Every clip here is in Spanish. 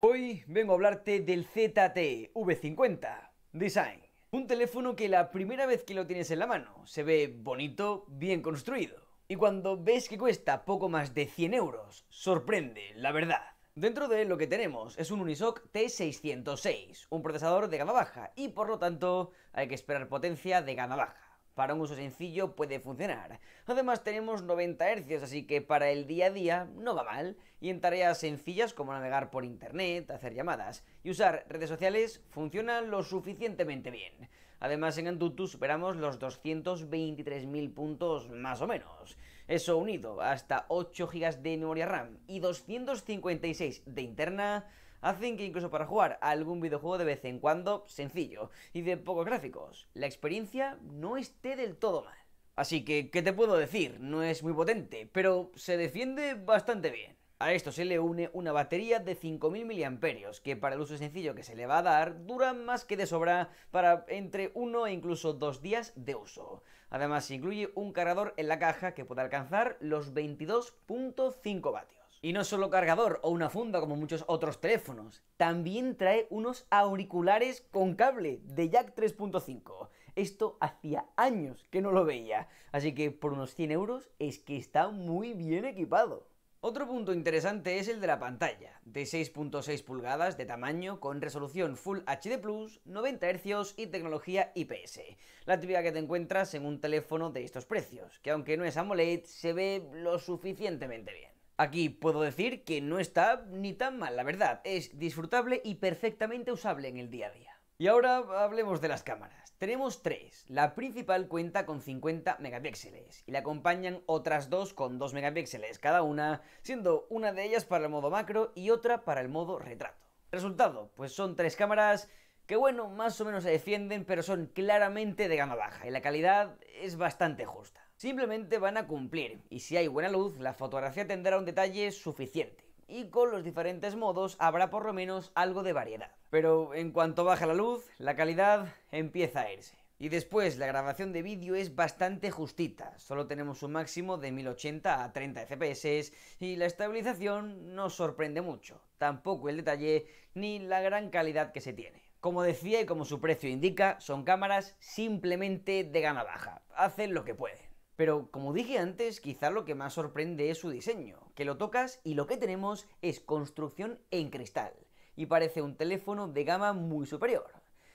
Hoy vengo a hablarte del ZT V50 Design. Un teléfono que la primera vez que lo tienes en la mano se ve bonito, bien construido. Y cuando ves que cuesta poco más de 100 euros, sorprende, la verdad. Dentro de él lo que tenemos es un Unisoc T606, un procesador de gama baja y por lo tanto hay que esperar potencia de gama baja para un uso sencillo puede funcionar. Además tenemos 90 Hz, así que para el día a día no va mal, y en tareas sencillas como navegar por internet, hacer llamadas y usar redes sociales funciona lo suficientemente bien. Además en Antutu superamos los 223.000 puntos más o menos. Eso unido hasta 8 GB de memoria RAM y 256 de interna hacen que incluso para jugar a algún videojuego de vez en cuando sencillo y de pocos gráficos, la experiencia no esté del todo mal. Así que, ¿qué te puedo decir? No es muy potente, pero se defiende bastante bien. A esto se le une una batería de 5.000 mAh, que para el uso sencillo que se le va a dar, dura más que de sobra para entre 1 e incluso dos días de uso. Además, se incluye un cargador en la caja que puede alcanzar los 22.5 vatios. Y no solo cargador o una funda como muchos otros teléfonos, también trae unos auriculares con cable de jack 3.5. Esto hacía años que no lo veía, así que por unos 100 euros es que está muy bien equipado. Otro punto interesante es el de la pantalla, de 6.6 pulgadas de tamaño con resolución Full HD+, 90 Hz y tecnología IPS, la típica que te encuentras en un teléfono de estos precios, que aunque no es AMOLED, se ve lo suficientemente bien. Aquí puedo decir que no está ni tan mal, la verdad, es disfrutable y perfectamente usable en el día a día. Y ahora hablemos de las cámaras. Tenemos tres. La principal cuenta con 50 megapíxeles y la acompañan otras dos con 2 megapíxeles cada una, siendo una de ellas para el modo macro y otra para el modo retrato. Resultado, pues son tres cámaras que bueno, más o menos se defienden, pero son claramente de gama baja y la calidad es bastante justa. Simplemente van a cumplir, y si hay buena luz, la fotografía tendrá un detalle suficiente y con los diferentes modos habrá por lo menos algo de variedad. Pero en cuanto baja la luz, la calidad empieza a irse. Y después, la grabación de vídeo es bastante justita, solo tenemos un máximo de 1080 a 30 fps y la estabilización no sorprende mucho, tampoco el detalle ni la gran calidad que se tiene. Como decía y como su precio indica, son cámaras simplemente de gama baja, hacen lo que pueden. Pero como dije antes, quizá lo que más sorprende es su diseño, que lo tocas y lo que tenemos es construcción en cristal, y parece un teléfono de gama muy superior.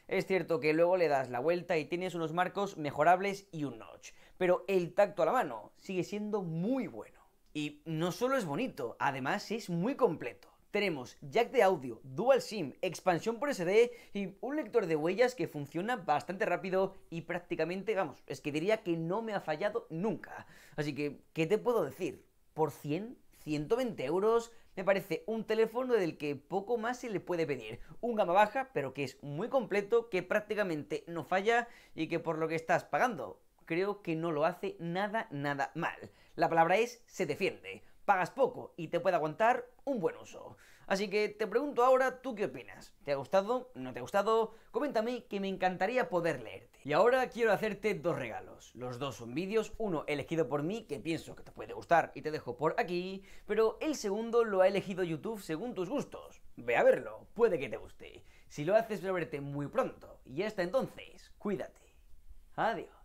Es cierto que luego le das la vuelta y tienes unos marcos mejorables y un notch, pero el tacto a la mano sigue siendo muy bueno. Y no solo es bonito, además es muy completo. Tenemos jack de audio, dual SIM, expansión por SD y un lector de huellas que funciona bastante rápido y prácticamente, vamos, es que diría que no me ha fallado nunca. Así que, ¿qué te puedo decir? Por 100, 120 euros, me parece un teléfono del que poco más se le puede pedir. Un gama baja, pero que es muy completo, que prácticamente no falla y que por lo que estás pagando, creo que no lo hace nada, nada mal. La palabra es se defiende pagas poco y te puede aguantar un buen uso. Así que te pregunto ahora, ¿tú qué opinas? ¿Te ha gustado? ¿No te ha gustado? Coméntame que me encantaría poder leerte. Y ahora quiero hacerte dos regalos. Los dos son vídeos, uno elegido por mí que pienso que te puede gustar y te dejo por aquí, pero el segundo lo ha elegido YouTube según tus gustos. Ve a verlo, puede que te guste. Si lo haces, voy a verte muy pronto. Y hasta entonces, cuídate. Adiós.